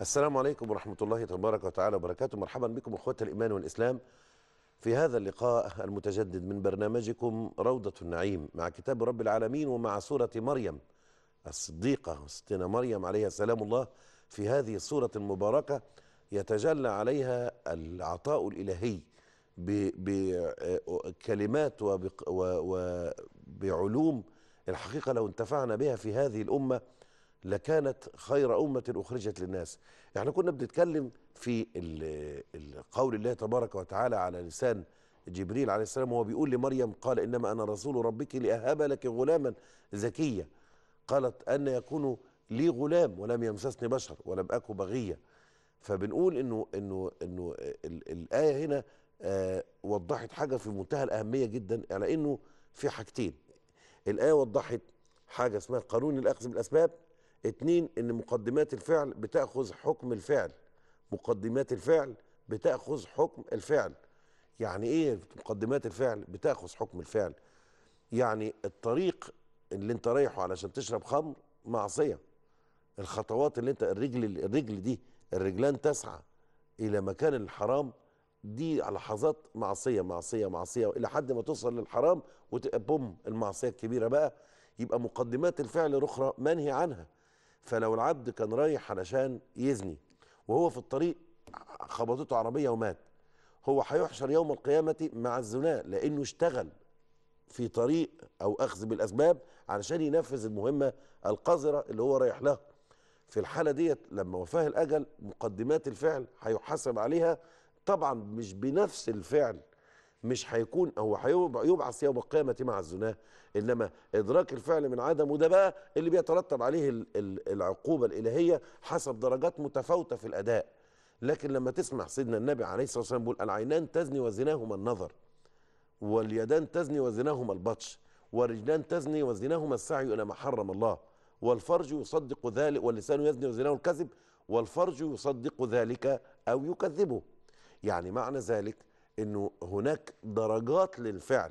السلام عليكم ورحمة الله تبارك وتعالى وبركاته مرحبا بكم أخوة الإيمان والإسلام في هذا اللقاء المتجدد من برنامجكم روضة النعيم مع كتاب رب العالمين ومع سورة مريم الصديقة ستنا مريم عليها سلام الله في هذه السورة المباركة يتجلى عليها العطاء الإلهي بكلمات وبعلوم الحقيقة لو انتفعنا بها في هذه الأمة لكانت خير أمة أخرجت للناس احنا كنا بنتكلم في قول الله تبارك وتعالى على لسان جبريل عليه السلام وهو بيقول لمريم قال إنما أنا رسول ربك لأهب لك غلاما زكيا قالت أن يكون لي غلام ولم يمسسني بشر ولم أكن بغية فبنقول إنه إنه إنه الآية هنا آه وضحت حاجة في منتهى الأهمية جدا على إنه في حاجتين الآية وضحت حاجة اسمها قانون الأخذ بالأسباب اتنين ان مقدمات الفعل بتاخذ حكم الفعل مقدمات الفعل بتاخذ حكم الفعل يعني ايه مقدمات الفعل بتاخذ حكم الفعل يعني الطريق اللي انت رايحه علشان تشرب خمر معصيه الخطوات اللي انت الرجل الرجل دي الرجلان تسعى الى مكان الحرام دي لحظات معصيه معصيه معصيه الى حد ما توصل للحرام وتبقى بوم المعصيه الكبيره بقى يبقى مقدمات الفعل الاخرى منهي عنها فلو العبد كان رايح علشان يزني وهو في الطريق خبطته عربيه ومات هو هيحشر يوم القيامه مع الزناه لانه اشتغل في طريق او اخذ بالاسباب علشان ينفذ المهمه القذره اللي هو رايح لها في الحاله ديت لما وفاه الاجل مقدمات الفعل هيحاسب عليها طبعا مش بنفس الفعل مش هيكون هو هيبعث يوم القيامه مع الزناه انما ادراك الفعل من عدم وده بقى اللي بيترتب عليه العقوبه الالهيه حسب درجات متفاوته في الاداء لكن لما تسمع سيدنا النبي عليه الصلاه والسلام بيقول العينان تزني وزناهما النظر واليدان تزني وزناهما البطش والرجلان تزني وزناهما السعي الى ما حرم الله والفرج يصدق ذلك واللسان يزني وزناه الكذب والفرج يصدق ذلك او يكذبه يعني معنى ذلك انه هناك درجات للفعل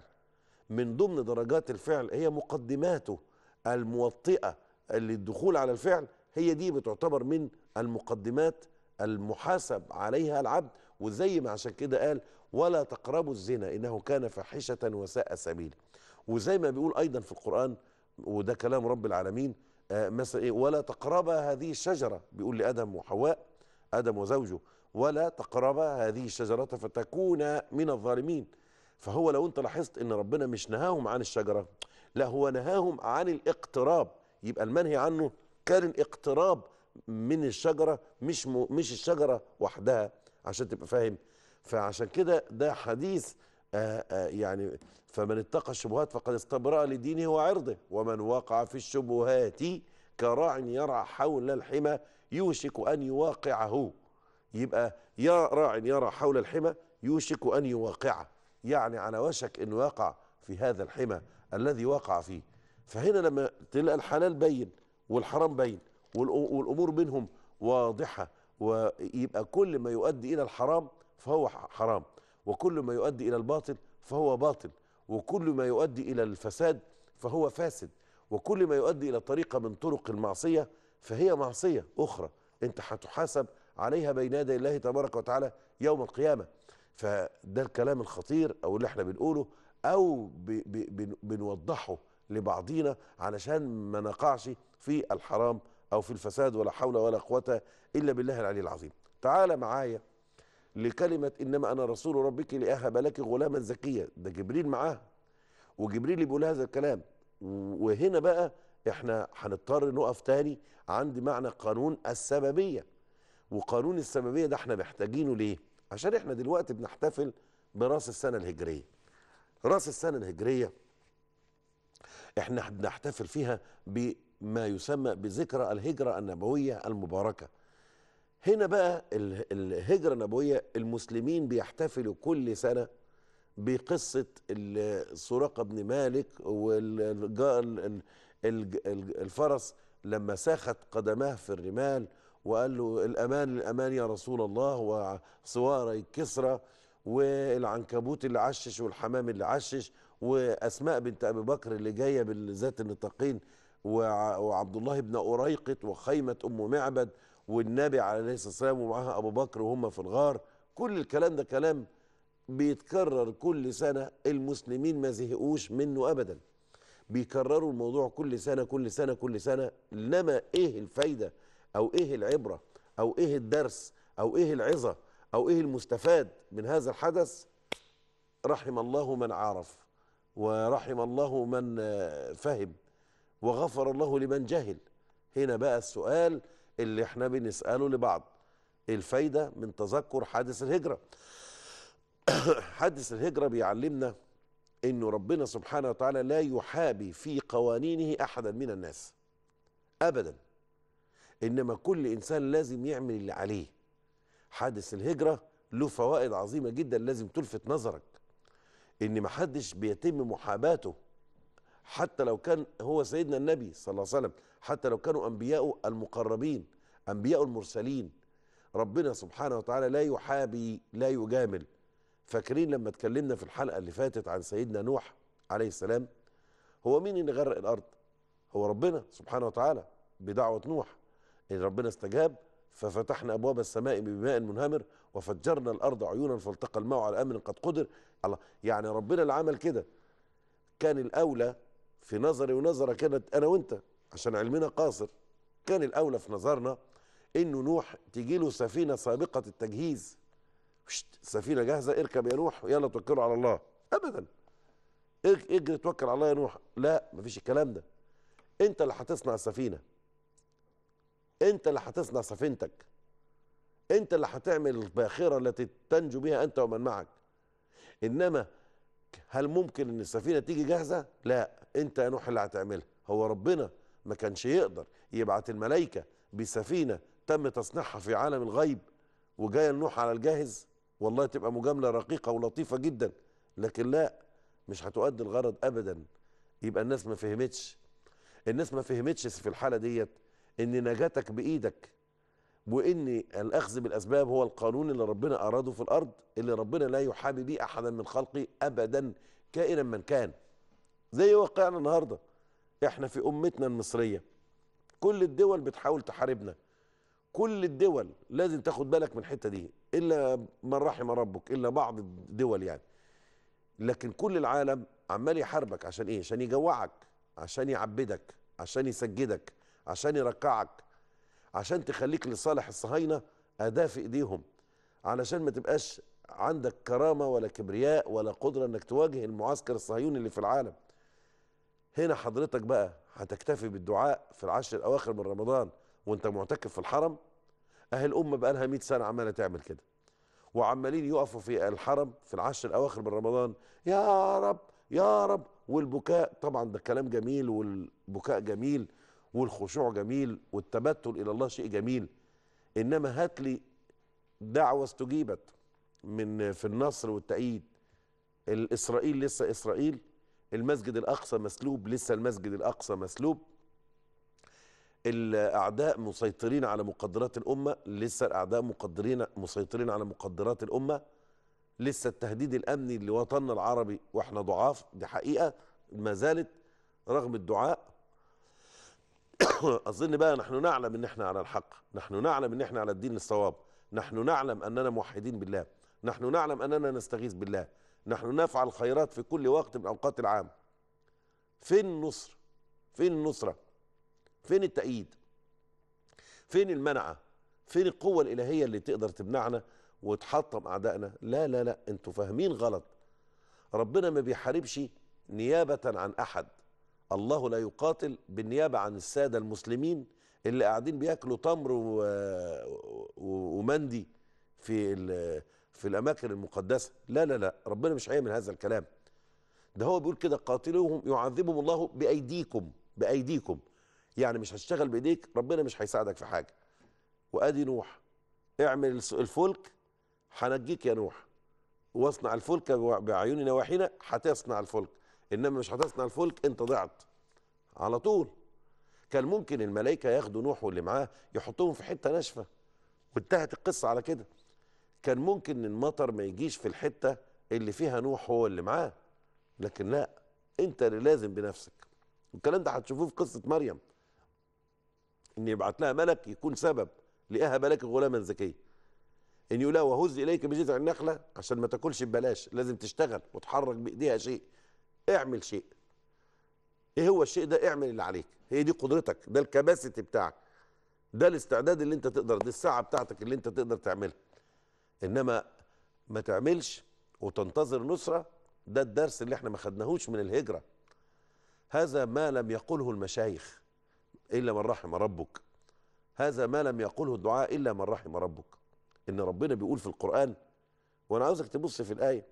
من ضمن درجات الفعل هي مقدماته الموطئه اللي الدخول على الفعل هي دي بتعتبر من المقدمات المحاسب عليها العبد وزي ما عشان كده قال ولا تقربوا الزنا انه كان فاحشه وساء سبيلا وزي ما بيقول ايضا في القران وده كلام رب العالمين آه، مثلا إيه: ولا تقربا هذه الشجره بيقول لادم وحواء ادم وزوجه ولا تقرب هذه الشجرة فتكون من الظالمين فهو لو انت لاحظت ان ربنا مش نهاهم عن الشجرة لا هو نهاهم عن الاقتراب يبقى المنهي عنه كان الاقتراب من الشجرة مش م... مش الشجرة وحدها عشان تبقى فاهم فعشان كده ده حديث آآ آه، آآ آه، يعني فمن اتقى الشبهات فقد استبرأ لدينه وعرضه ومن وقع في الشبهات كراع يرعى حول الحمى يوشك أن يواقعه يبقى يا راع يرى حول الحمى يوشك أن يواقعه يعني على وشك أن يقع في هذا الحمى الذي وقع فيه فهنا لما تلقى الحلال بين والحرام بين والأمور بينهم واضحة ويبقى كل ما يؤدي إلى الحرام فهو حرام وكل ما يؤدي إلى الباطل فهو باطل وكل ما يؤدي إلى الفساد فهو فاسد وكل ما يؤدي إلى طريقة من طرق المعصية فهي معصية أخرى أنت هتحاسب عليها بين يدي الله تبارك وتعالى يوم القيامة فده الكلام الخطير أو اللي احنا بنقوله أو بنوضحه لبعضينا علشان ما نقعش في الحرام أو في الفساد ولا حول ولا قوة إلا بالله العلي العظيم تعال معايا لكلمة إنما أنا رسول ربك لأهب لك غلاما زكيا ده جبريل معاه وجبريل بيقول هذا الكلام وهنا بقى احنا هنضطر نقف تاني عند معنى قانون السببيه وقانون السببيه ده احنا محتاجينه ليه؟ عشان احنا دلوقتي بنحتفل براس السنه الهجريه. راس السنه الهجريه احنا بنحتفل فيها بما يسمى بذكرى الهجره النبويه المباركه. هنا بقى الهجره النبويه المسلمين بيحتفلوا كل سنه بقصه سراقه بن مالك والفرس لما ساخت قدماه في الرمال وقال له الأمان الأمان يا رسول الله وسواري كسرى والعنكبوت اللي عشش والحمام اللي عشش وأسماء بنت أبي بكر اللي جاية بالذات النطاقين وعبد الله بن أريقط وخيمة أم معبد والنبي عليه الصلاة والسلام ومعها أبو بكر وهم في الغار كل الكلام ده كلام بيتكرر كل سنة المسلمين ما زهقوش منه أبدا بيكرروا الموضوع كل سنة كل سنة كل سنة لما إيه الفايدة أو إيه العبرة أو إيه الدرس أو إيه العظة أو إيه المستفاد من هذا الحدث رحم الله من عرف ورحم الله من فهم وغفر الله لمن جهل هنا بقى السؤال اللي احنا بنسأله لبعض إيه الفايدة من تذكر حادث الهجرة حادث الهجرة بيعلمنا أن ربنا سبحانه وتعالى لا يحابي في قوانينه أحدا من الناس أبدا انما كل انسان لازم يعمل اللي عليه حادث الهجره له فوائد عظيمه جدا لازم تلفت نظرك ان محدش بيتم محاباته حتى لو كان هو سيدنا النبي صلى الله عليه وسلم حتى لو كانوا انبياء المقربين انبياء المرسلين ربنا سبحانه وتعالى لا يحابي لا يجامل فاكرين لما اتكلمنا في الحلقه اللي فاتت عن سيدنا نوح عليه السلام هو مين اللي غرق الارض هو ربنا سبحانه وتعالى بدعوه نوح ربنا استجاب ففتحنا ابواب السماء بماء منهمر وفجرنا الارض عيونا فالتقى الماء على امر قد قدر الله يعني ربنا اللي عمل كده كان الاولى في نظري ونظرك كانت انا وانت عشان علمنا قاصر كان الاولى في نظرنا انه نوح تجي له سفينه سابقه التجهيز سفينه جاهزه اركب يا نوح يلا توكلوا على الله ابدا اجري توكل على الله يا نوح لا مفيش الكلام ده انت اللي هتصنع السفينه انت اللي هتصنع سفينتك انت اللي هتعمل الباخره التي تنجو بها انت ومن معك انما هل ممكن ان السفينه تيجي جاهزه لا انت يا نوح اللي هتعملها هو ربنا ما كانش يقدر يبعت الملائكه بسفينه تم تصنيعها في عالم الغيب وجايه لنوح على الجاهز والله تبقى مجامله رقيقه ولطيفه جدا لكن لا مش هتؤدي الغرض ابدا يبقى الناس ما فهمتش الناس ما فهمتش في الحاله ديت ان نجاتك بايدك وان الاخذ بالاسباب هو القانون اللي ربنا اراده في الارض اللي ربنا لا يحابي به احدا من خلقه ابدا كائنا من كان زي واقعنا النهارده احنا في امتنا المصريه كل الدول بتحاول تحاربنا كل الدول لازم تاخد بالك من الحته دي الا من رحم ربك الا بعض الدول يعني لكن كل العالم عمال يحاربك عشان ايه عشان يجوعك عشان يعبدك عشان يسجدك عشان يركعك عشان تخليك لصالح الصهاينة أداة في إيديهم علشان ما تبقاش عندك كرامة ولا كبرياء ولا قدرة أنك تواجه المعسكر الصهيوني اللي في العالم هنا حضرتك بقى هتكتفي بالدعاء في العشر الأواخر من رمضان وانت معتكف في الحرم أهل أمة بقى لها 100 سنة عمالة تعمل كده وعمالين يقفوا في الحرم في العشر الأواخر من رمضان يا رب يا رب والبكاء طبعا ده كلام جميل والبكاء جميل والخشوع جميل والتبتل إلى الله شيء جميل إنما هات لي دعوة استجيبت من في النصر والتأييد الإسرائيل لسه إسرائيل المسجد الأقصى مسلوب لسه المسجد الأقصى مسلوب الأعداء مسيطرين على مقدرات الأمة لسه الأعداء مقدرين مسيطرين على مقدرات الأمة لسه التهديد الأمني لوطننا العربي وإحنا ضعاف دي حقيقة ما زالت رغم الدعاء اظن بقى نحن نعلم ان احنا على الحق نحن نعلم ان احنا على الدين الصواب نحن نعلم اننا موحدين بالله نحن نعلم اننا نستغيث بالله نحن نفعل خيرات في كل وقت من اوقات العام فين النصر فين النصره فين التأييد فين المنعه فين القوه الالهيه اللي تقدر تمنعنا وتحطم اعدائنا لا لا لا انتوا فاهمين غلط ربنا ما بيحاربش نيابه عن احد الله لا يقاتل بالنيابة عن السادة المسلمين اللي قاعدين بياكلوا تمر و... و... ومندي في ال... في الأماكن المقدسة لا لا لا ربنا مش هيعمل هذا الكلام ده هو بيقول كده قاتلوهم يعذبهم الله بأيديكم بأيديكم يعني مش هتشتغل بإيديك ربنا مش هيساعدك في حاجة وأدي نوح اعمل الفلك هنجيك يا نوح واصنع الفلك بعيوننا وحينا هتصنع الفلك انما مش هتصنع الفلك انت ضعت على طول كان ممكن الملائكه ياخدوا نوح واللي معاه يحطوهم في حته ناشفه وانتهت القصه على كده كان ممكن المطر ما يجيش في الحته اللي فيها نوح هو اللي معاه لكن لا انت اللي لازم بنفسك والكلام ده هتشوفوه في قصه مريم ان يبعت لها ملك يكون سبب لقاها بلاك غلاما ذكيا ان يقول لها وهز اليك بجذع النخله عشان ما تاكلش ببلاش لازم تشتغل وتحرك بايديها شيء اعمل شيء ايه هو الشيء ده اعمل اللي عليك هي دي قدرتك ده الكباسيتي بتاعك ده الاستعداد اللي انت تقدر دي الساعه بتاعتك اللي انت تقدر تعملها انما ما تعملش وتنتظر نصره ده الدرس اللي احنا ما خدناهوش من الهجره هذا ما لم يقله المشايخ الا من رحم ربك هذا ما لم يقله الدعاء الا من رحم ربك ان ربنا بيقول في القران وانا عاوزك تبص في الايه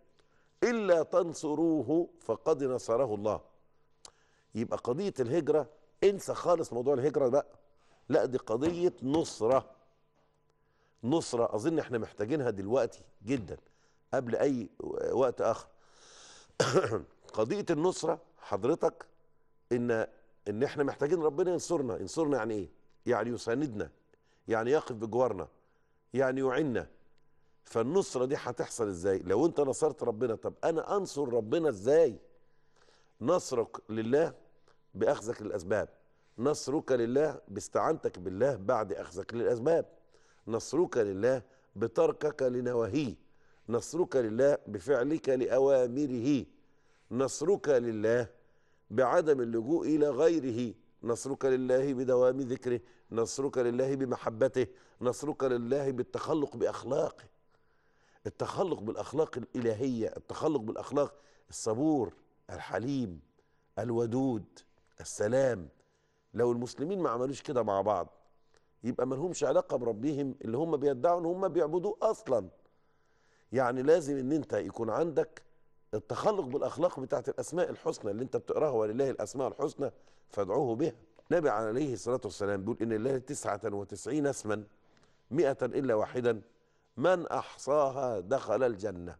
إلا تنصروه فقد نصره الله يبقى قضية الهجرة انسى خالص موضوع الهجرة بقى لا دي قضية نصرة نصرة أظن احنا محتاجينها دلوقتي جدا قبل أي وقت آخر قضية النصرة حضرتك إن إن احنا محتاجين ربنا ينصرنا ينصرنا يعني إيه؟ يعني يساندنا يعني يقف بجوارنا يعني يعيننا فالنصرة دي هتحصل ازاي لو انت نصرت ربنا طب انا انصر ربنا ازاي نصرك لله باخذك للاسباب نصرك لله باستعانتك بالله بعد اخذك للاسباب نصرك لله بتركك لنواهيه نصرك لله بفعلك لاوامره نصرك لله بعدم اللجوء الى غيره نصرك لله بدوام ذكره نصرك لله بمحبته نصرك لله بالتخلق باخلاقه التخلق بالاخلاق الالهيه التخلق بالاخلاق الصبور الحليم الودود السلام لو المسلمين ما عملوش كده مع بعض يبقى ما لهمش علاقه بربهم اللي هم بيدعوا ان هم بيعبدوه اصلا يعني لازم ان انت يكون عندك التخلق بالاخلاق بتاعت الاسماء الحسنى اللي انت بتقراها ولله الاسماء الحسنى فادعوه بها النبي عليه الصلاه والسلام بيقول ان الله تسعه وتسعين اسما مئة الا واحدا من احصاها دخل الجنه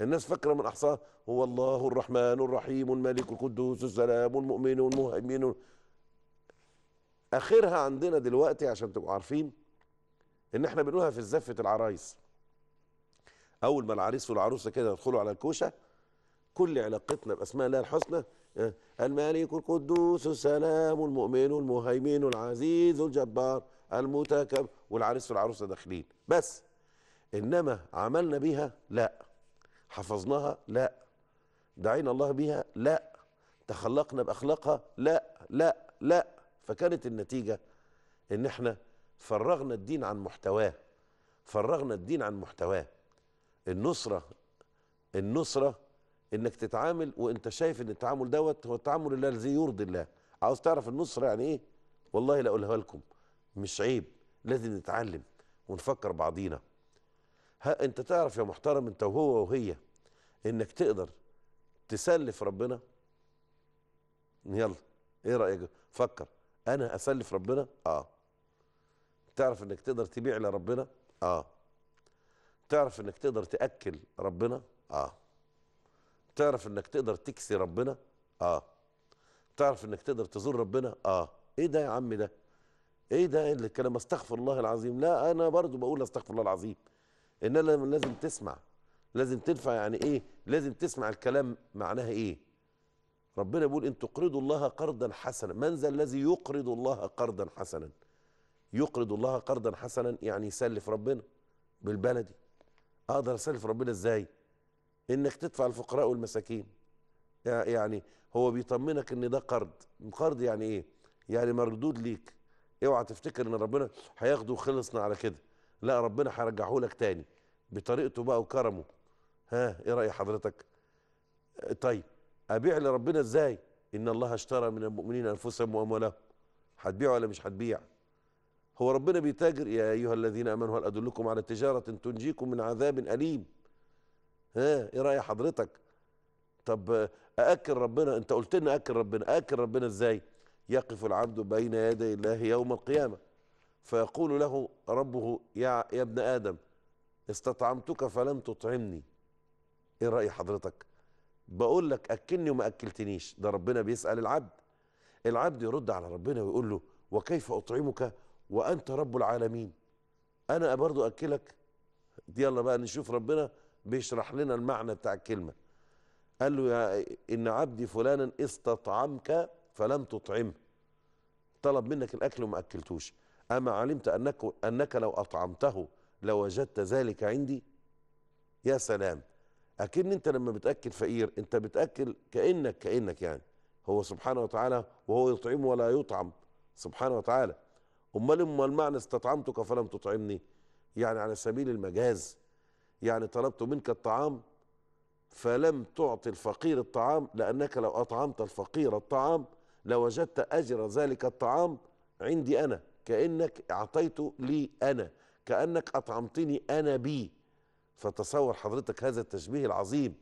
الناس فاكره من احصاها هو الله الرحمن الرحيم الملك القدوس السلام المؤمن المهيمن اخرها عندنا دلوقتي عشان تبقوا عارفين ان احنا بنقولها في زفه العرايس اول ما العريس والعروسه كده يدخلوا على الكوشه كل علاقتنا باسماء الله الحسنى آه، الملك القدوس السلام المؤمن المهيمن العزيز الجبار المتكبر والعريس والعروسه داخلين بس إنما عملنا بها لا حفظناها لا دعينا الله بها لا تخلقنا بأخلاقها لا لا لا فكانت النتيجة إن إحنا فرغنا الدين عن محتواه فرغنا الدين عن محتواه النصرة النصرة انك تتعامل وانت شايف ان التعامل دوت هو التعامل الذي يرضي الله عاوز تعرف النصرة يعني ايه والله لا اقولها لكم مش عيب لازم نتعلم ونفكر بعضينا ها انت تعرف يا محترم انت وهو وهي انك تقدر تسلف ربنا يلا ايه رايك فكر انا اسلف ربنا اه تعرف انك تقدر تبيع لربنا اه تعرف انك تقدر تاكل ربنا اه تعرف انك تقدر تكسي ربنا اه تعرف انك تقدر تزور ربنا اه ايه ده يا عم ده ايه ده الكلام استغفر الله العظيم لا انا برضو بقول استغفر الله العظيم ان انا لازم تسمع لازم تنفع يعني ايه لازم تسمع الكلام معناها ايه ربنا بيقول ان تقرضوا الله قرضا حسنا من ذا الذي يقرض الله قرضا حسنا يقرض الله قرضا حسنا يعني يسلف ربنا بالبلدي اقدر اسلف ربنا ازاي انك تدفع الفقراء والمساكين يعني هو بيطمنك ان ده قرض قرض يعني ايه يعني مردود ليك اوعى تفتكر ان ربنا هياخده وخلصنا على كده لا ربنا هيرجعه لك تاني بطريقته بقى وكرمه ها ايه راي حضرتك طيب ابيع لربنا ازاي ان الله اشترى من المؤمنين انفسهم واموالهم هتبيع ولا مش هتبيع هو ربنا بيتاجر يا ايها الذين امنوا هل ادلكم على تجاره تنجيكم من عذاب اليم ها ايه راي حضرتك طب ااكل ربنا انت قلت لنا اكل ربنا اكل ربنا ازاي يقف العبد بين يدي الله يوم القيامه فيقول له ربه يا, يا ابن آدم استطعمتك فلم تطعمني ايه رأي حضرتك بقول لك أكلني وما أكلتنيش ده ربنا بيسأل العبد العبد يرد على ربنا ويقول له وكيف أطعمك وأنت رب العالمين أنا برضو أكلك يلا بقى نشوف ربنا بيشرح لنا المعنى بتاع الكلمة قال له يا إن عبدي فلانا استطعمك فلم تطعمه طلب منك الأكل وما أكلتوش أما علمت أنك, أنك لو أطعمته لوجدت ذلك عندي يا سلام أكن أنت لما بتأكل فقير أنت بتأكل كأنك كأنك يعني هو سبحانه وتعالى وهو يطعم ولا يطعم سبحانه وتعالى أمال أما المعنى استطعمتك فلم تطعمني يعني على سبيل المجاز يعني طلبت منك الطعام فلم تعطي الفقير الطعام لأنك لو أطعمت الفقير الطعام لوجدت أجر ذلك الطعام عندي أنا كأنك أعطيته لي أنا كأنك أطعمتني أنا بي فتصور حضرتك هذا التشبيه العظيم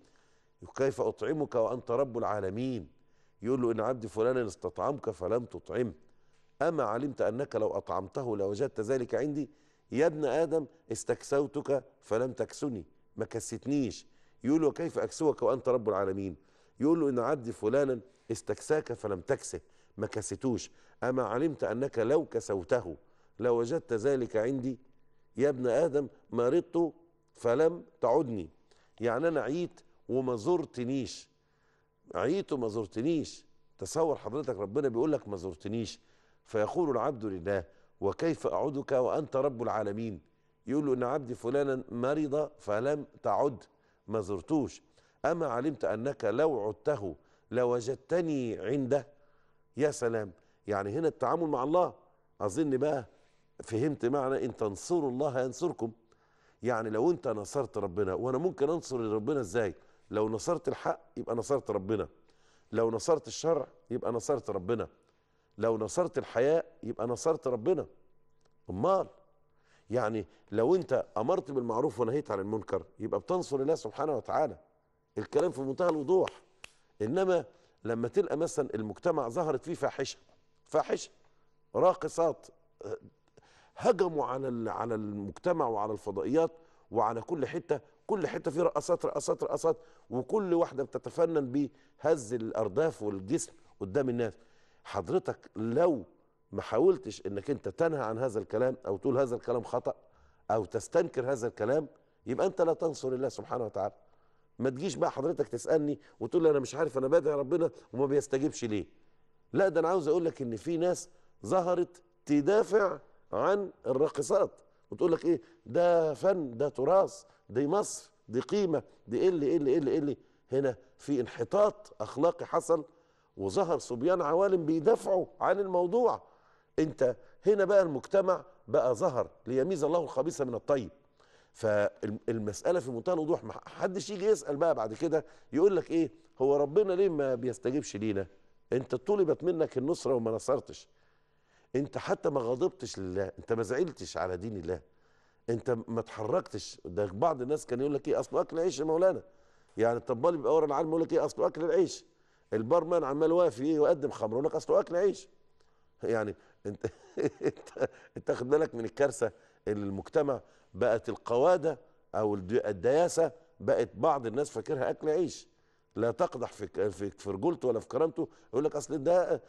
كيف أطعمك وأنت رب العالمين يقول له إن عبد فلان استطعمك فلم تطعمه أما علمت أنك لو أطعمته لوجدت ذلك عندي يا ابن آدم استكسوتك فلم تكسني ما كستنيش يقول له كيف أكسوك وأنت رب العالمين يقول له إن عبد فلانا استكساك فلم تكسه ما كستوش أما علمت أنك لو كسوته لوجدت ذلك عندي يا ابن آدم مرضت فلم تعدني يعني أنا عيت وما زرتنيش عيت وما زرتنيش تصور حضرتك ربنا بيقول لك ما زرتنيش فيقول العبد لله وكيف أعدك وأنت رب العالمين يقول له إن عبدي فلانا مرض فلم تعد ما زرتوش أما علمت أنك لو عدته لوجدتني عنده يا سلام يعني هنا التعامل مع الله أظن بقى فهمت معنى إن تنصروا الله ينصركم يعني لو أنت نصرت ربنا وأنا ممكن أنصر ربنا إزاي لو نصرت الحق يبقى نصرت ربنا لو نصرت الشرع يبقى نصرت ربنا لو نصرت الحياء يبقى نصرت ربنا امال يعني لو انت امرت بالمعروف ونهيت عن المنكر يبقى بتنصر الله سبحانه وتعالى الكلام في منتهى الوضوح انما لما تلقى مثلا المجتمع ظهرت فيه فاحشه فاحشه راقصات هجموا على على المجتمع وعلى الفضائيات وعلى كل حته كل حته فيه رقصات رقصات رقصات وكل واحده بتتفنن بهز الارداف والجسم قدام الناس حضرتك لو ما حاولتش انك انت تنهى عن هذا الكلام او تقول هذا الكلام خطا او تستنكر هذا الكلام يبقى انت لا تنصر الله سبحانه وتعالى ما تجيش بقى حضرتك تسالني وتقول لي انا مش عارف انا بدعي ربنا وما بيستجبش ليه لا ده انا عاوز اقول لك ان في ناس ظهرت تدافع عن الراقصات وتقول لك ايه ده فن ده تراث دي مصر دي قيمه دي إيه اللي إيه اللي إيه اللي اللي هنا في انحطاط اخلاقي حصل وظهر صبيان عوالم بيدافعوا عن الموضوع انت هنا بقى المجتمع بقى ظهر ليميز الله الخبيث من الطيب فالمساله في منتهى الوضوح ما حدش يجي يسال بقى بعد كده يقول لك ايه هو ربنا ليه ما بيستجيبش لينا انت طلبت منك النصره وما نصرتش انت حتى ما غضبتش لله انت ما زعلتش على دين الله انت ما اتحركتش ده بعض الناس كان يقول لك ايه اصل اكل العيش يا مولانا يعني الطبال بيبقى ورا العالم يقول لك ايه اصله اكل العيش البارمان عمال واقف ايه يقدم خمر يقول لك اصله اكل عيش يعني انت انت انت واخد بالك من الكارثه ان المجتمع بقت القواده او الدياسه بقت بعض الناس فاكرها اكل عيش لا تقدح في في رجولته ولا في كرامته يقول لك اصل ده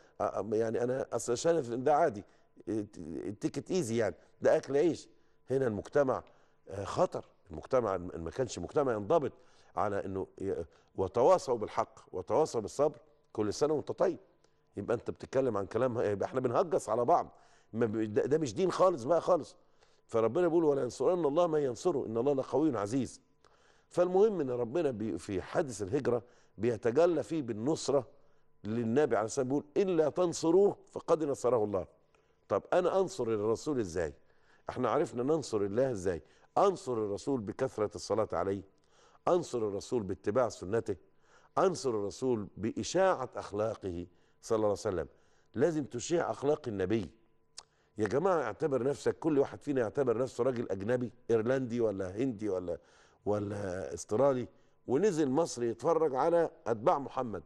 يعني انا اصل شايف ده عادي التيكت ايزي يعني ده اكل عيش هنا المجتمع آه، خطر المجتمع ما كانش مجتمع ينضبط على انه وتواصوا بالحق وتواصوا بالصبر كل سنه وانت طيب يبقى انت بتتكلم عن كلام احنا بنهجس على بعض ده مش دين خالص بقى خالص فربنا بيقول ولا ينصرن الله من ينصره ان الله لقوي عزيز فالمهم ان ربنا بي في حادث الهجره بيتجلى فيه بالنصره للنبي عليه الصلاه والسلام بيقول الا تنصروه فقد نصره الله طب انا انصر الرسول ازاي احنا عرفنا ننصر الله ازاي انصر الرسول بكثره الصلاه عليه انصر الرسول باتباع سنته انصر الرسول باشاعه اخلاقه صلى الله عليه وسلم لازم تشيع اخلاق النبي يا جماعه اعتبر نفسك كل واحد فينا يعتبر نفسه راجل اجنبي ايرلندي ولا هندي ولا ولا استرالي ونزل مصر يتفرج على اتباع محمد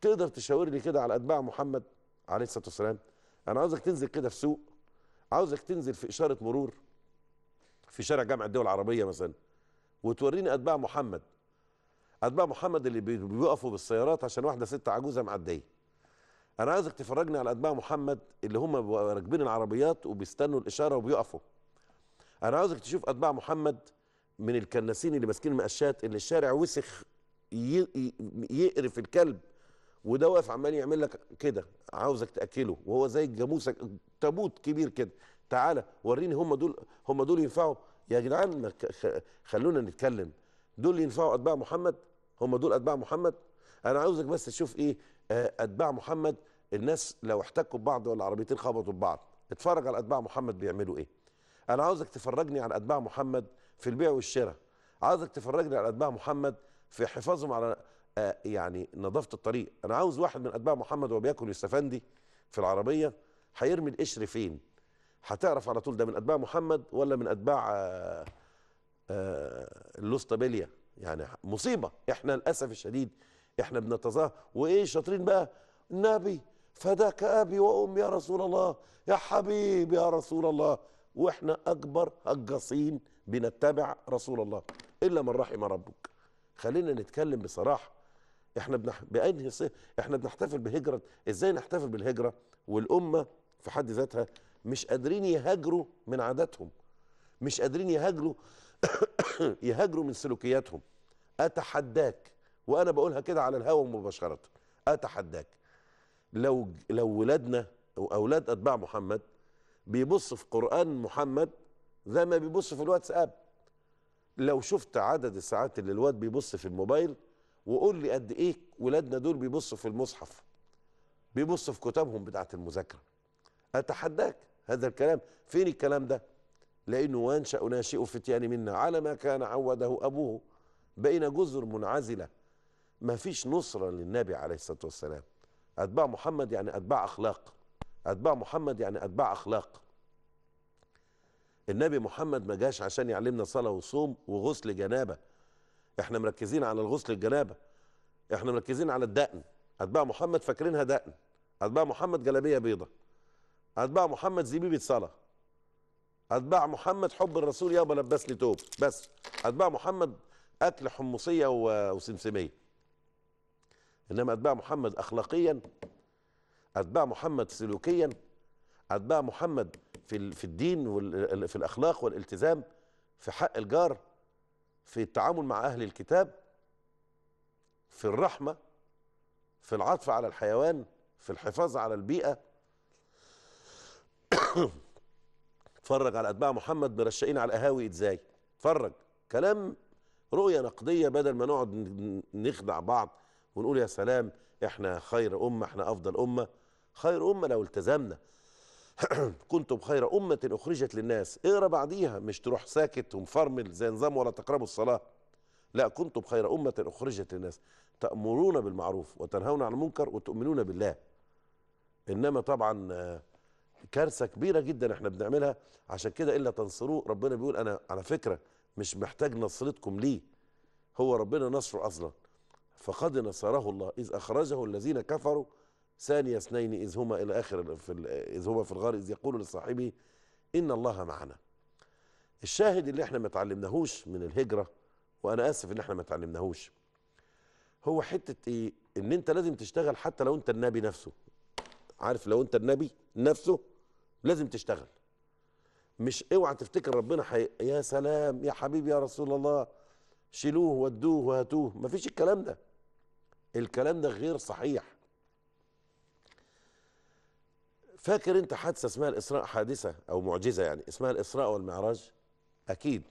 تقدر تشاورني كده على اتباع محمد عليه الصلاه والسلام انا عاوزك تنزل كده في سوق عاوزك تنزل في اشاره مرور في شارع جامعه الدول العربيه مثلا وتوريني اتباع محمد اتباع محمد اللي بيقفوا بالسيارات عشان واحده ست عجوزه معديه انا عايزك تفرجني على اتباع محمد اللي هم راكبين العربيات وبيستنوا الاشاره وبيقفوا انا عاوزك تشوف اتباع محمد من الكناسين اللي ماسكين المقشات اللي الشارع وسخ يقرف الكلب وده واقف عمال يعمل لك كده عاوزك تاكله وهو زي الجاموسه تابوت كبير كده تعالى وريني هم دول هم دول ينفعوا يا جدعان خلونا نتكلم دول ينفعوا اتباع محمد هم دول اتباع محمد انا عاوزك بس تشوف ايه آه، اتباع محمد الناس لو احتكوا ببعض ولا عربيتين خبطوا ببعض اتفرج على اتباع محمد بيعملوا ايه انا عاوزك تفرجني على اتباع محمد في البيع والشراء عاوزك تفرجني على اتباع محمد في حفاظهم على آه، يعني نظافه الطريق انا عاوز واحد من اتباع محمد وهو بياكل السفندي في العربيه هيرمي القشر فين هتعرف على طول ده من اتباع محمد ولا من اتباع اللوستابيليا آه، يعني مصيبه احنا للاسف الشديد احنا بنتظاهر وايه شاطرين بقى النبي فداك ابي وأمي يا رسول الله يا حبيبي يا رسول الله واحنا اكبر هجاصين بنتبع رسول الله الا من رحم ربك خلينا نتكلم بصراحه احنا بنح... بانهي صف... احنا بنحتفل بهجره ازاي نحتفل بالهجره والامه في حد ذاتها مش قادرين يهاجروا من عاداتهم مش قادرين يهاجروا يهاجروا من سلوكياتهم اتحداك وانا بقولها كده على الهوا مباشره اتحداك لو لو ولادنا او اولاد اتباع محمد بيبص في قران محمد زي ما بيبص في الواتساب لو شفت عدد الساعات اللي الواد بيبص في الموبايل وقول لي قد ايه ولادنا دول بيبصوا في المصحف بيبصوا في كتبهم بتاعه المذاكره اتحداك هذا الكلام فين الكلام ده لانه وانشا ناشئ فتيان منا على ما كان عوده ابوه بين جزر منعزله ما فيش نصرة للنبي عليه الصلاة والسلام أتباع محمد يعني أتباع أخلاق أتباع محمد يعني أتباع أخلاق النبي محمد ما جاش عشان يعلمنا صلاة وصوم وغسل جنابة احنا مركزين على الغسل الجنابة احنا مركزين على الدقن أتباع محمد فاكرينها دقن أتباع محمد جلابية بيضة أتباع محمد زبيبة صلاة أتباع محمد حب الرسول يابا لبسني توب بس أتباع محمد أكل حمصية وسمسمية انما اتباع محمد اخلاقيا اتباع محمد سلوكيا اتباع محمد في في الدين وفي الاخلاق والالتزام في حق الجار في التعامل مع اهل الكتاب في الرحمه في العطف على الحيوان في الحفاظ على البيئه اتفرج على اتباع محمد مرشقين على القهاوي ازاي اتفرج كلام رؤيه نقديه بدل ما نقعد نخدع بعض ونقول يا سلام احنا خير امه احنا افضل امه خير امه لو التزمنا كنتم خير امه اخرجت للناس اقرا بعديها مش تروح ساكت ومفرمل زي نظام ولا تقربوا الصلاه لا كنتم خير امه اخرجت للناس تامرون بالمعروف وتنهون عن المنكر وتؤمنون بالله انما طبعا آه، كارثه كبيره جدا احنا بنعملها عشان كده الا تنصروه ربنا بيقول انا على فكره مش محتاج نصرتكم ليه هو ربنا نصره اصلا فقد نصره الله إذ أخرجه الذين كفروا ثاني اثنين إذ هما إلى آخر في إذ هما في الغار إذ يقول لصاحبه إن الله معنا الشاهد اللي احنا ما اتعلمناهوش من الهجرة وأنا آسف إن احنا ما اتعلمناهوش هو حتة إيه إن أنت لازم تشتغل حتى لو أنت النبي نفسه عارف لو أنت النبي نفسه لازم تشتغل مش اوعى تفتكر ربنا حي... يا سلام يا حبيبي يا رسول الله شيلوه ودوه وهاتوه مفيش الكلام ده الكلام ده غير صحيح فاكر انت حادثه اسمها الاسراء حادثه او معجزه يعني اسمها الاسراء والمعراج اكيد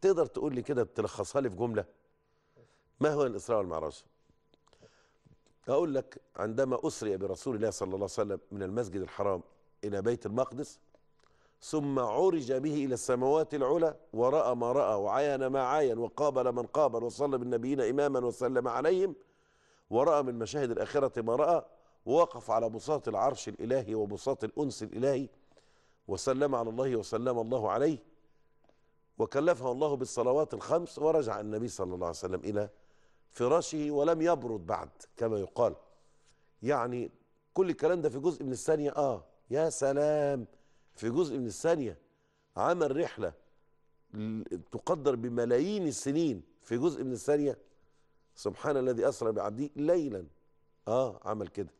تقدر تقول لي كده تلخصها لي في جمله ما هو الاسراء والمعراج اقول لك عندما اسري برسول الله صلى الله عليه وسلم من المسجد الحرام الى بيت المقدس ثم عرج به الى السماوات العلى وراى ما راى وعاين ما عاين وقابل من قابل وصلى بالنبيين اماما وسلم عليهم ورأى من مشاهد الآخرة ما رأى ووقف على بساط العرش الإلهي وبساط الأنس الإلهي وسلم على الله وسلم الله عليه وكلفه الله بالصلوات الخمس ورجع النبي صلى الله عليه وسلم إلى فراشه ولم يبرد بعد كما يقال يعني كل الكلام ده في جزء من الثانية آه يا سلام في جزء من الثانية عمل رحلة تقدر بملايين السنين في جزء من الثانية سبحان الذي أسرى بعبده ليلا آه عمل كده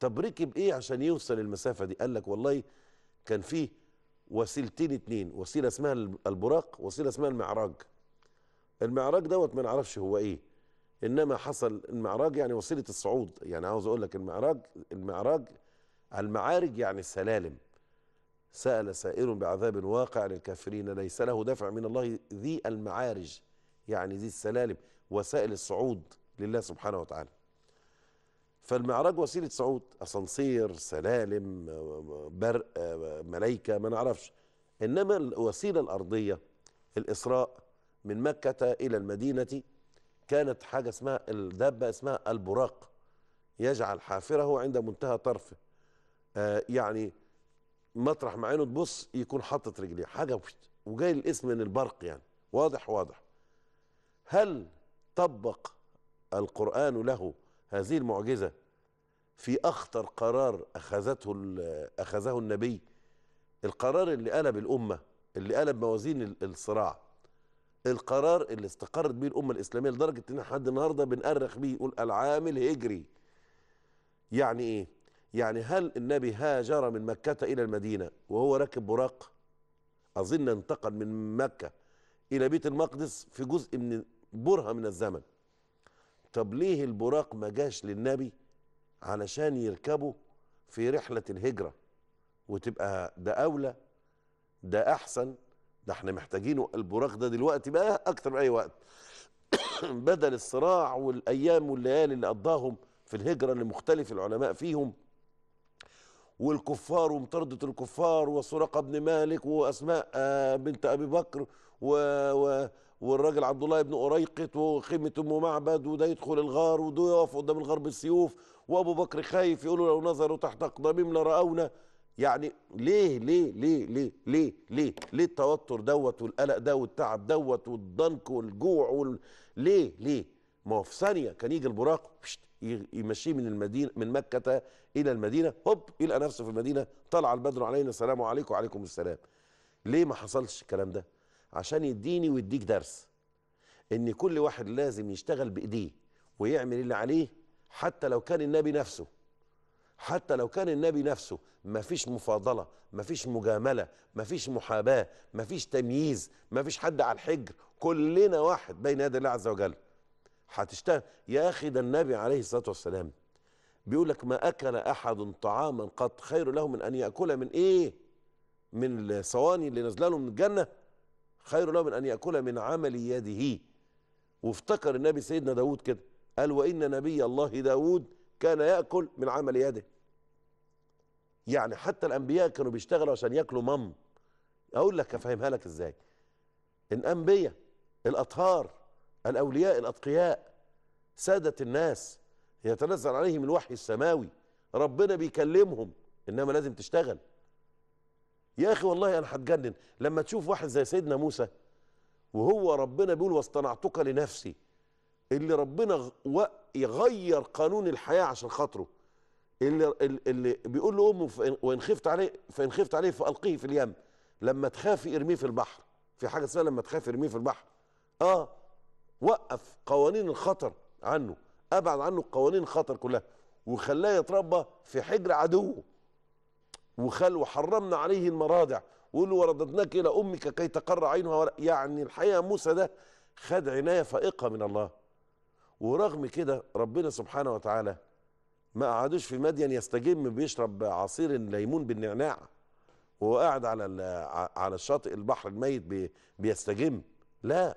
طب ركب إيه عشان يوصل المسافة دي قال لك والله كان فيه وسيلتين اتنين وسيلة اسمها البراق وسيلة اسمها المعراج المعراج دوت ما نعرفش هو ايه انما حصل المعراج يعني وسيله الصعود يعني عاوز اقول لك المعراج المعراج المعارج يعني السلالم سال سائر بعذاب واقع للكافرين ليس له دافع من الله ذي المعارج يعني ذي السلالم وسائل الصعود لله سبحانه وتعالى فالمعراج وسيله صعود اسانسير سلالم برق ملايكه ما نعرفش انما الوسيله الارضيه الاسراء من مكه الى المدينه كانت حاجه اسمها الدابه اسمها البراق يجعل حافره عند منتهى طرفه آه يعني مطرح معينه تبص يكون حاطط رجليه حاجه وجاي الاسم من البرق يعني واضح واضح هل طبق القرآن له هذه المعجزة في أخطر قرار أخذته أخذه النبي القرار اللي قلب الأمة اللي قلب موازين الصراع القرار اللي استقرت به الأمة الإسلامية لدرجة إن لحد النهاردة بنأرخ بيه يقول العام الهجري يعني إيه؟ يعني هل النبي هاجر من مكة إلى المدينة وهو راكب براق أظن انتقل من مكة إلى بيت المقدس في جزء من برهة من الزمن طب ليه البراق ما جاش للنبي علشان يركبه في رحلة الهجرة وتبقى ده أولى ده أحسن ده احنا محتاجينه البراق ده دلوقتي بقى أكتر من أي وقت بدل الصراع والأيام والليالي اللي قضاهم في الهجرة اللي مختلف العلماء فيهم والكفار ومطاردة الكفار وسرقة بن مالك وأسماء بنت أبي بكر و... و... والراجل عبد الله بن أريقط وخيمة أم معبد وده يدخل الغار وده يقف قدام الغار بالسيوف وأبو بكر خايف يقولوا لو نظروا تحت أقدامهم لرأونا يعني ليه ليه ليه ليه ليه ليه ليه التوتر دوت والقلق ده والتعب دوت والضنك والجوع وال... ليه ليه ما هو في ثانيه كان يجي البراق يمشيه من المدينه من مكه الى المدينه هوب يلقى نفسه في المدينه طلع البدر علينا السلام عليكم وعليكم السلام ليه ما حصلش الكلام ده عشان يديني ويديك درس ان كل واحد لازم يشتغل بايديه ويعمل اللي عليه حتى لو كان النبي نفسه حتى لو كان النبي نفسه مفيش مفاضلة مفيش مجاملة مفيش محاباة مفيش تمييز مفيش حد على الحجر كلنا واحد بين يدي الله عز وجل هتشتغل يا أخي ده النبي عليه الصلاة والسلام بيقول لك ما أكل أحد طعاما قط خير له من أن يأكل من إيه من الصواني اللي نزلاله من الجنة خير له من أن يأكل من عمل يده وافتكر النبي سيدنا داود كده قال وإن نبي الله داود كان يأكل من عمل يده يعني حتى الأنبياء كانوا بيشتغلوا عشان يأكلوا مم أقول لك أفهمها لك إزاي الأنبياء الأطهار الأولياء الأتقياء سادة الناس يتنزل عليهم الوحي السماوي ربنا بيكلمهم إنما لازم تشتغل يا اخي والله انا هتجنن لما تشوف واحد زي سيدنا موسى وهو ربنا بيقول واصطنعتك لنفسي اللي ربنا يغير قانون الحياه عشان خاطره اللي اللي بيقول له امه وان خفت عليه فان خفت عليه فالقيه في اليم لما تخافي ارميه في البحر في حاجه اسمها لما تخافي ارميه في البحر اه وقف قوانين الخطر عنه ابعد عنه قوانين الخطر كلها وخلاه يتربى في حجر عدوه وخل وحرمنا عليه المراضع ويقول له ورددناك الى امك كي تقر عينها يعني الحقيقه موسى ده خد عنايه فائقه من الله ورغم كده ربنا سبحانه وتعالى ما قعدوش في مدين يستجم بيشرب عصير الليمون بالنعناع وهو قاعد على على شاطئ البحر الميت بيستجم لا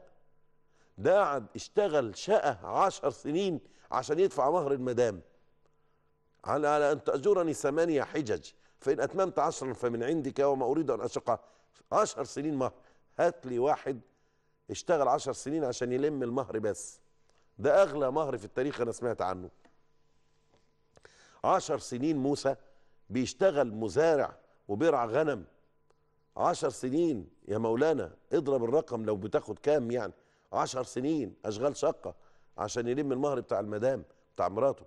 ده قعد اشتغل شقه عشر سنين عشان يدفع مهر المدام على على ان تأجرني ثمانية حجج فإن أتممت عشرا فمن عندك وما أريد أن أشق عشر سنين مهر هات لي واحد اشتغل عشر سنين عشان يلم المهر بس ده أغلى مهر في التاريخ أنا سمعت عنه عشر سنين موسى بيشتغل مزارع وبرع غنم عشر سنين يا مولانا اضرب الرقم لو بتاخد كام يعني عشر سنين أشغال شقة عشان يلم المهر بتاع المدام بتاع مراته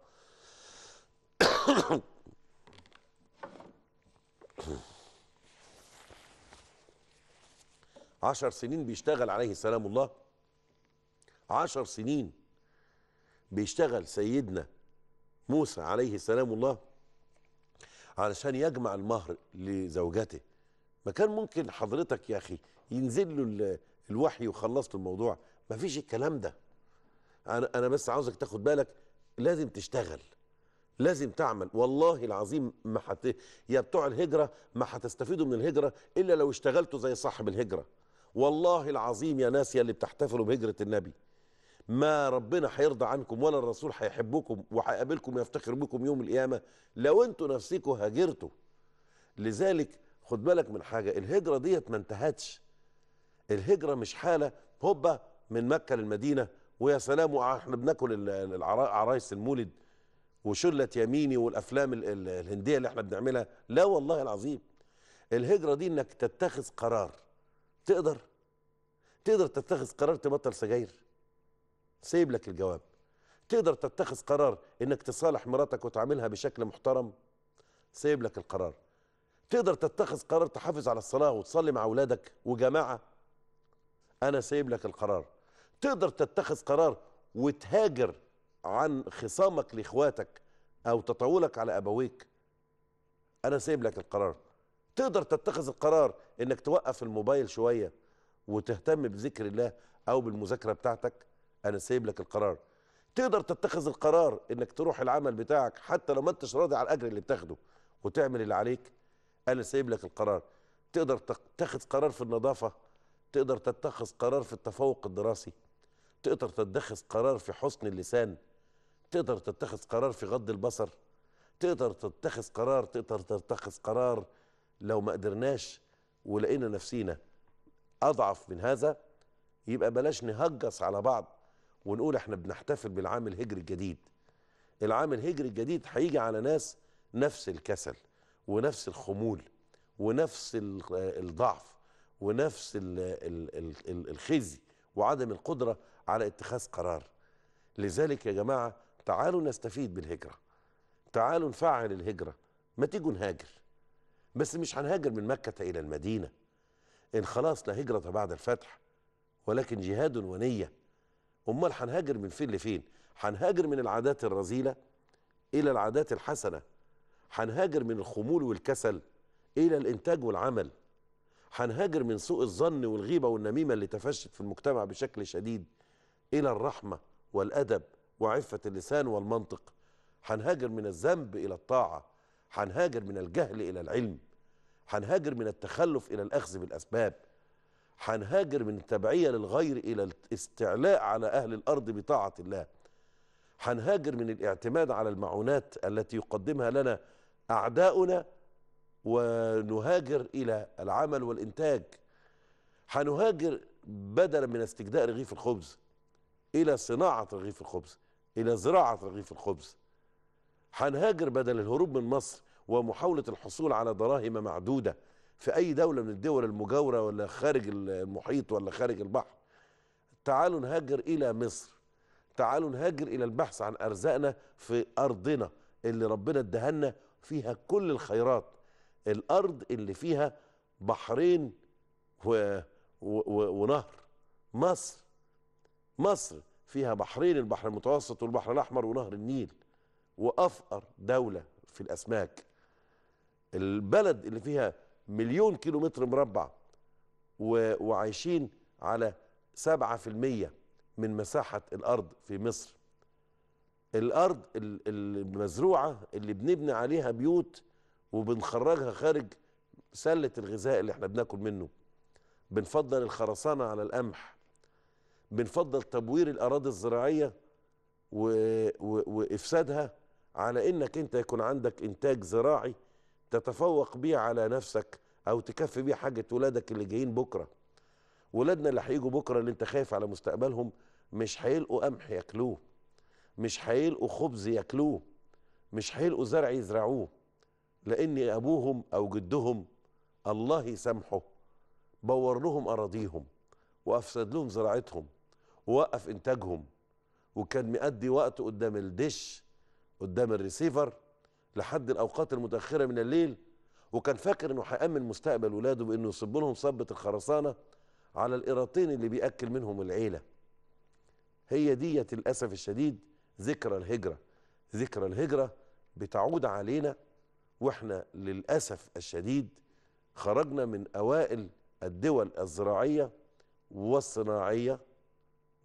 عشر سنين بيشتغل عليه سلام الله عشر سنين بيشتغل سيدنا موسى عليه سلام الله علشان يجمع المهر لزوجته ما كان ممكن حضرتك يا أخي ينزل له الوحي وخلصت الموضوع ما فيش الكلام ده أنا, أنا بس عاوزك تاخد بالك لازم تشتغل لازم تعمل والله العظيم ما حت... يا بتوع الهجرة ما هتستفيدوا من الهجرة إلا لو اشتغلتوا زي صاحب الهجرة والله العظيم يا ناس يا اللي بتحتفلوا بهجرة النبي ما ربنا هيرضى عنكم ولا الرسول هيحبكم وهيقابلكم ويفتخر بكم يوم القيامة لو انتوا نفسكم هاجرتوا لذلك خد بالك من حاجة الهجرة ديت ما انتهتش الهجرة مش حالة هوبا من مكة للمدينة ويا سلام احنا بناكل العرايس المولد وشلة يميني والأفلام الهندية اللي احنا بنعملها لا والله العظيم الهجرة دي انك تتخذ قرار تقدر تقدر تتخذ قرار تبطل سجاير سيب لك الجواب تقدر تتخذ قرار انك تصالح مراتك وتعاملها بشكل محترم سيب لك القرار تقدر تتخذ قرار تحافظ على الصلاة وتصلي مع أولادك وجماعة أنا سايب لك القرار تقدر تتخذ قرار وتهاجر عن خصامك لاخواتك او تطاولك على ابويك انا سايب لك القرار تقدر تتخذ القرار انك توقف الموبايل شويه وتهتم بذكر الله او بالمذاكره بتاعتك انا سايب لك القرار تقدر تتخذ القرار انك تروح العمل بتاعك حتى لو ما انتش راضي على الاجر اللي بتاخده وتعمل اللي عليك انا سايب لك القرار تقدر تتخذ قرار في النظافه تقدر تتخذ قرار في التفوق الدراسي تقدر تتخذ قرار في حسن اللسان تقدر تتخذ قرار في غض البصر تقدر تتخذ قرار تقدر تتخذ قرار لو ما قدرناش ولقينا نفسينا اضعف من هذا يبقى بلاش نهجص على بعض ونقول احنا بنحتفل بالعام الهجري الجديد العام الهجري الجديد هيجي على ناس نفس الكسل ونفس الخمول ونفس آه، الضعف ونفس الخزي وعدم القدرة على اتخاذ قرار لذلك يا جماعة تعالوا نستفيد بالهجرة تعالوا نفعل الهجرة ما تيجوا نهاجر بس مش هنهاجر من مكة إلى المدينة إن خلاص لا هجرة بعد الفتح ولكن جهاد ونية أمال هنهاجر من فين لفين هنهاجر من العادات الرذيلة إلى العادات الحسنة هنهاجر من الخمول والكسل إلى الإنتاج والعمل هنهاجر من سوء الظن والغيبة والنميمة اللي تفشت في المجتمع بشكل شديد إلى الرحمة والأدب وعفة اللسان والمنطق هنهاجر من الذنب إلى الطاعة هنهاجر من الجهل إلى العلم هنهاجر من التخلف إلى الأخذ بالأسباب هنهاجر من التبعية للغير إلى الاستعلاء على أهل الأرض بطاعة الله هنهاجر من الاعتماد على المعونات التي يقدمها لنا أعداؤنا ونهاجر إلى العمل والإنتاج هنهاجر بدلا من استجداء رغيف الخبز إلى صناعة رغيف الخبز إلى زراعة رغيف الخبز هنهاجر بدل الهروب من مصر ومحاولة الحصول على دراهم معدودة في أي دولة من الدول المجاورة ولا خارج المحيط ولا خارج البحر تعالوا نهاجر إلى مصر تعالوا نهاجر إلى البحث عن أرزاقنا في أرضنا اللي ربنا ادهنا فيها كل الخيرات الأرض اللي فيها بحرين و... و... و... ونهر مصر مصر فيها بحرين البحر المتوسط والبحر الأحمر ونهر النيل وأفقر دولة في الأسماك البلد اللي فيها مليون كيلومتر مربع وعايشين على 7% من مساحة الأرض في مصر الأرض المزروعة اللي بنبني عليها بيوت وبنخرجها خارج سلة الغذاء اللي احنا بناكل منه بنفضل الخرسانة على القمح بنفضل تبوير الاراضي الزراعيه و... و... وافسادها على انك انت يكون عندك انتاج زراعي تتفوق بيه على نفسك او تكفي بيه حاجه ولادك اللي جايين بكره ولادنا اللي هيجوا بكره اللي انت خايف على مستقبلهم مش هيلقوا قمح ياكلوه مش هيلقوا خبز ياكلوه مش هيلقوا زرع يزرعوه لان ابوهم او جدهم الله يسامحه بور لهم اراضيهم وافسد لهم زراعتهم ووقف انتاجهم وكان مأدي وقت قدام الدش قدام الريسيفر لحد الاوقات المتاخره من الليل وكان فاكر انه هيامن مستقبل ولاده بانه يصب لهم صبه الخرسانه على القراطين اللي بياكل منهم العيله هي ديت للاسف الشديد ذكرى الهجره ذكرى الهجره بتعود علينا واحنا للاسف الشديد خرجنا من اوائل الدول الزراعيه والصناعيه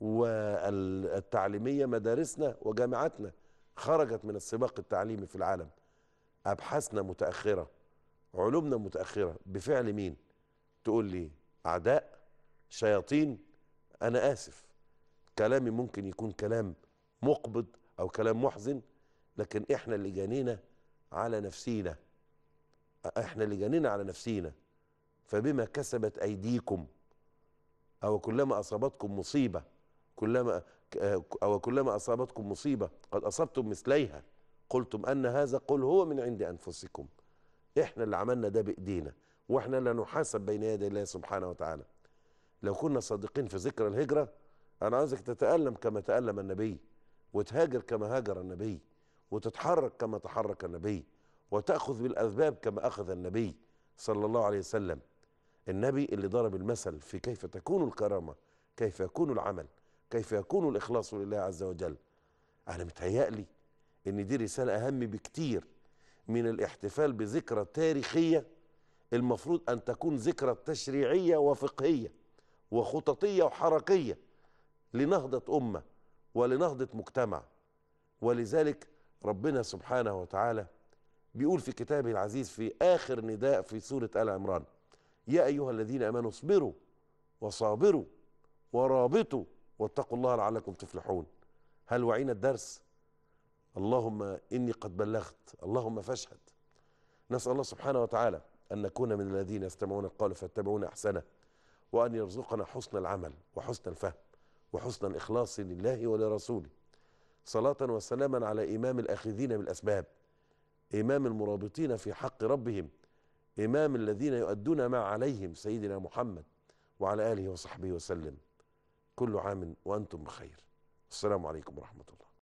والتعليمية مدارسنا وجامعاتنا خرجت من السباق التعليمي في العالم أبحاثنا متأخرة علومنا متأخرة بفعل مين تقول لي أعداء شياطين أنا آسف كلامي ممكن يكون كلام مقبض أو كلام محزن لكن إحنا اللي جانينا على نفسينا إحنا اللي جانينا على نفسينا فبما كسبت أيديكم أو كلما أصابتكم مصيبة كلما أو كلما أصابتكم مصيبة قد أصبتم مثليها قلتم أن هذا قل هو من عند أنفسكم إحنا اللي عملنا ده بإيدينا وإحنا اللي نحاسب بين يدي الله سبحانه وتعالى لو كنا صادقين في ذكر الهجرة أنا عايزك تتألم كما تألم النبي وتهاجر كما هاجر النبي وتتحرك كما تحرك النبي وتأخذ بالأسباب كما أخذ النبي صلى الله عليه وسلم النبي اللي ضرب المثل في كيف تكون الكرامة كيف يكون العمل كيف يكون الإخلاص لله عز وجل أنا متهيألي إن دي رسالة أهم بكتير من الاحتفال بذكرى تاريخية المفروض أن تكون ذكرى تشريعية وفقهية وخططية وحركية لنهضة أمة ولنهضة مجتمع ولذلك ربنا سبحانه وتعالى بيقول في كتابه العزيز في آخر نداء في سورة آل عمران يا أيها الذين آمنوا اصبروا وصابروا ورابطوا واتقوا الله لعلكم تفلحون هل وعينا الدرس اللهم إني قد بلغت اللهم فاشهد نسأل الله سبحانه وتعالى أن نكون من الذين يستمعون القول فيتبعون أحسنه وأن يرزقنا حسن العمل وحسن الفهم وحسن الإخلاص لله ولرسوله صلاة وسلاما على إمام الآخذين بالأسباب إمام المرابطين في حق ربهم إمام الذين يؤدون ما عليهم سيدنا محمد وعلى آله وصحبه وسلم كل عام وأنتم بخير السلام عليكم ورحمة الله